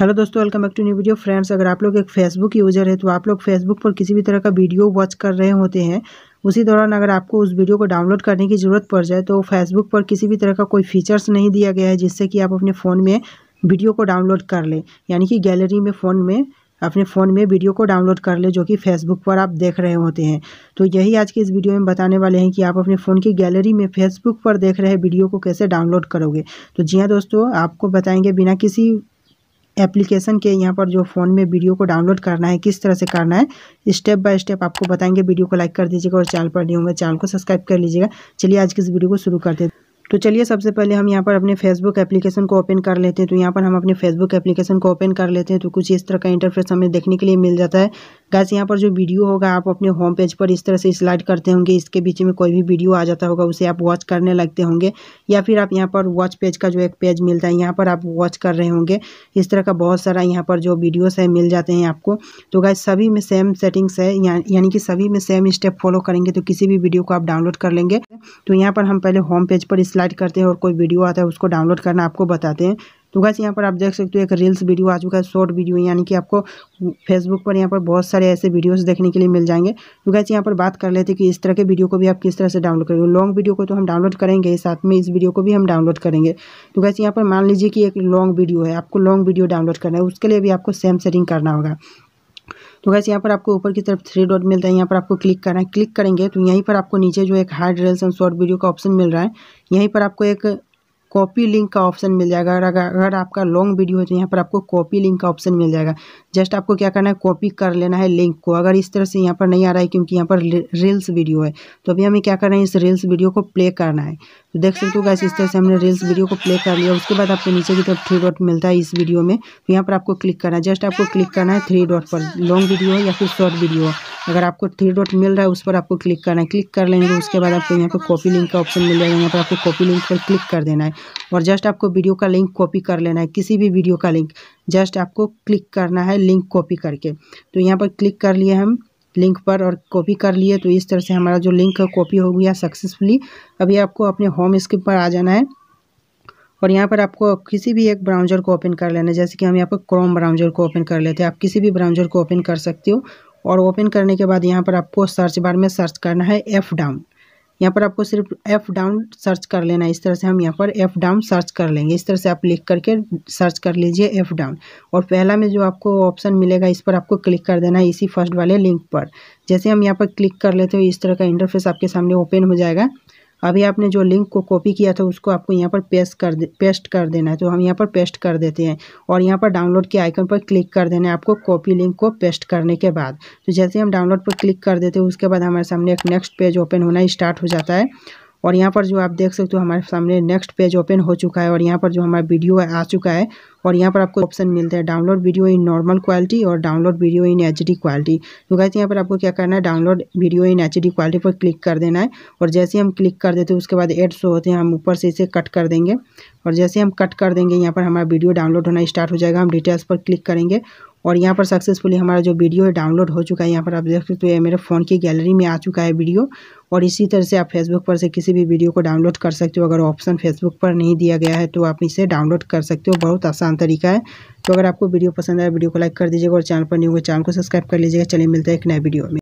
hello दोस्तों welcome back to new video friends अगर आप लोग एक फेसबुक यूज़र है तो आप लोग फेसबुक पर किसी भी तरह का वीडियो वॉच कर रहे होते हैं उसी दौरान अगर आपको उस वीडियो को डाउनलोड करने की ज़रूरत पड़ जाए तो फेसबुक पर किसी भी तरह का कोई फीचर्स नहीं दिया गया है जिससे कि आप अपने फ़ोन में वीडियो को डाउनलोड कर लें यानी कि गैलरी में फ़ोन में अपने फ़ोन में वीडियो को डाउनलोड कर ले जो कि फेसबुक पर आप देख रहे होते हैं तो यही आज के इस वीडियो में बताने वाले हैं कि आप अपने फ़ोन की गैलरी में फेसबुक पर देख रहे वीडियो को कैसे डाउनलोड करोगे तो जी हाँ दोस्तों आपको बताएंगे बिना किसी एप्लीकेशन के यहाँ पर जो फ़ोन में वीडियो को डाउनलोड करना है किस तरह से करना है स्टेप बाय स्टेप आपको बताएंगे वीडियो को लाइक कर दीजिएगा और चैनल पर नहीं होंगे चैनल को सब्सक्राइब कर लीजिएगा चलिए आज की इस वीडियो को शुरू कर देते तो चलिए सबसे पहले हम यहाँ पर अपने फेसबुक एप्लीकेशन को ओपन कर लेते हैं तो यहाँ पर हम अपने फेसबुक एप्लीकेशन को ओपन कर लेते हैं तो कुछ इस तरह का इंटरफेस हमें देखने के लिए मिल जाता है गैस यहाँ पर जो वीडियो होगा आप अपने होम पेज पर इस तरह से स्लाइड करते होंगे इसके बीच में कोई भी वीडियो आ जाता होगा उसे आप वॉच करने लगते होंगे या फिर आप यहाँ पर वॉच पेज का जो एक पेज मिलता है यहाँ पर आप वॉच कर रहे होंगे इस तरह का बहुत सारा यहाँ पर जो वीडियोस है मिल जाते हैं आपको तो गैस सभी में सेम सेटिंग्स है यानी कि सभी में सेम स्टेप फॉलो करेंगे तो किसी भी वीडियो को आप डाउनलोड कर लेंगे तो यहाँ पर हम पहले होम पेज पर स्लाइड करते हैं और कोई वीडियो आता है उसको डाउनलोड करना आपको बताते हैं तो गैस यहाँ पर आप देख सकते हो एक रील्स वीडियो आ चुका है शॉर्ट वीडियो यानी कि आपको फेसबुक पर यहाँ पर बहुत सारे ऐसे वीडियोस देखने के लिए मिल जाएंगे तो गैस यहाँ पर बात कर लेते हैं कि इस तरह के वीडियो को भी आप किस तरह से डाउनलोड करेंगे लॉन्ग वीडियो को तो हम डाउनलोड करेंगे साथ में इस वीडियो को भी हम डाउनलोड करेंगे तो गैस यहाँ पर मान लीजिए कि एक लॉन्ग वीडियो है आपको लॉन्ग वीडियो डाउनलोड करना है उसके लिए भी आपको सेम सेटिंग करना होगा तो गैस यहाँ पर आपको ऊपर की तरफ थ्री डॉट मिलता है यहाँ पर आपको क्लिक करना है क्लिक करेंगे तो यहीं पर आपको नीचे जो एक hard reels and short video का ऑप्शन मिल रहा है यहीं पर आपको एक कॉपी लिंक का ऑप्शन मिल जाएगा अगर अगर आपका लॉन्ग वीडियो है तो यहाँ पर आपको कॉपी लिंक का ऑप्शन मिल जाएगा जस्ट आपको क्या करना है कॉपी कर लेना है लिंक को अगर इस तरह से यहाँ पर नहीं आ रहा है क्योंकि यहाँ पर रील्स वीडियो है तो अभी हमें क्या करना है इस रील्स वीडियो को प्ले करना है तो देख सकते हो गैस इस तरह से हमने रील्स वीडियो को प्ले कर लिया उसके बाद आपको नीचे की तरफ थ्री डॉट मिलता है इस वीडियो में तो यहाँ पर आपको क्लिक करना है जस्ट आपको क्लिक करना है थ्री डॉट पर लॉन्ग वीडियो है या फिर शॉर्ट वीडियो है अगर आपको थ्री डॉट मिल रहा है उस पर आपको क्लिक करना है क्लिक कर लेंगे तो उसके बाद आपको यहाँ पर कॉपी लिंक का ऑप्शन मिल जाएगा यहाँ पर आपको कॉपी लिंक पर क्लिक कर देना है और जस्ट आपको वीडियो का लिंक कॉपी कर लेना है किसी भी वीडियो का लिंक जस्ट आपको क्लिक करना है लिंक कॉपी करके तो यहाँ पर क्लिक कर लिए हम लिंक पर और कॉपी कर लिए तो इस तरह से हमारा जो लिंक है कॉपी हो गया सक्सेसफुली अभी आपको अपने होम स्क्रीन पर आ जाना है और यहाँ पर आपको किसी भी एक ब्राउज़र को ओपन कर लेना है जैसे कि हम यहाँ पर क्रोम ब्राउज़र को ओपन कर लेते हैं आप किसी भी ब्राउज़र को ओपन कर सकते हो और ओपन करने के बाद यहाँ पर आपको सर्च बार में सर्च करना है एफ़ डाउन यहाँ पर आपको सिर्फ एफ़ डाउन सर्च कर लेना है इस तरह से हम यहाँ पर एफ़ डाउन सर्च कर लेंगे इस तरह से आप लिख करके सर्च कर लीजिए एफ़ डाउन और पहला में जो आपको ऑप्शन मिलेगा इस पर आपको क्लिक कर देना है इसी फर्स्ट वाले लिंक पर जैसे हम यहाँ पर क्लिक कर लेते हो इस तरह का इंटरफेस आपके सामने ओपन हो जाएगा अभी आपने जो लिंक को कॉपी किया था उसको आपको यहाँ पर पेस्ट कर दे पेस्ट कर देना है तो हम यहाँ पर पेस्ट कर देते हैं और यहाँ पर डाउनलोड के आइकन पर क्लिक कर देना है आपको कॉपी लिंक को पेस्ट करने के बाद तो जैसे हम डाउनलोड पर क्लिक कर देते हैं उसके बाद हमारे सामने एक नेक्स्ट पेज ओपन होना स्टार्ट हो जाता है और यहाँ पर जो आप देख सकते हो हमारे सामने नेक्स्ट पेज ओपन हो चुका है और यहाँ पर जो हमारा वीडियो आ चुका है और यहाँ पर आपको ऑप्शन मिलता है download video in normal quality और download video in H quality तो कहते यहाँ पर आपको क्या करना है download video in H quality पर क्लिक कर देना है और जैसे हम क्लिक कर देते हैं उसके बाद एड शो होते हैं हम ऊपर से इसे कट कर देंगे और जैसे हम कट कर देंगे यहाँ पर हमारा वीडियो डाउनलोड होना स्टार्ट हो जाएगा हम डिटेल्स पर क्लिक करेंगे और यहाँ पर सक्सेसफुली हमारा जो वीडियो है डाउनलोड हो चुका है यहाँ पर आप देख सकते हो ये मेरे फ़ोन की गैलरी में आ चुका है वीडियो और इसी तरह से आप फेसबुक पर से किसी भी वीडियो को डाउनलोड कर सकते हो अगर ऑप्शन फेसबुक पर नहीं दिया गया है तो आप इसे डाउनलोड कर सकते हो बहुत आसान तरीका है तो अगर आपको वीडियो पसंद आया वीडियो को लाइक कर दीजिएगा और चैनल पर नहीं होगा चैनल को सब्सक्राइब कर लीजिएगा चलिए मिलता है एक नए वीडियो में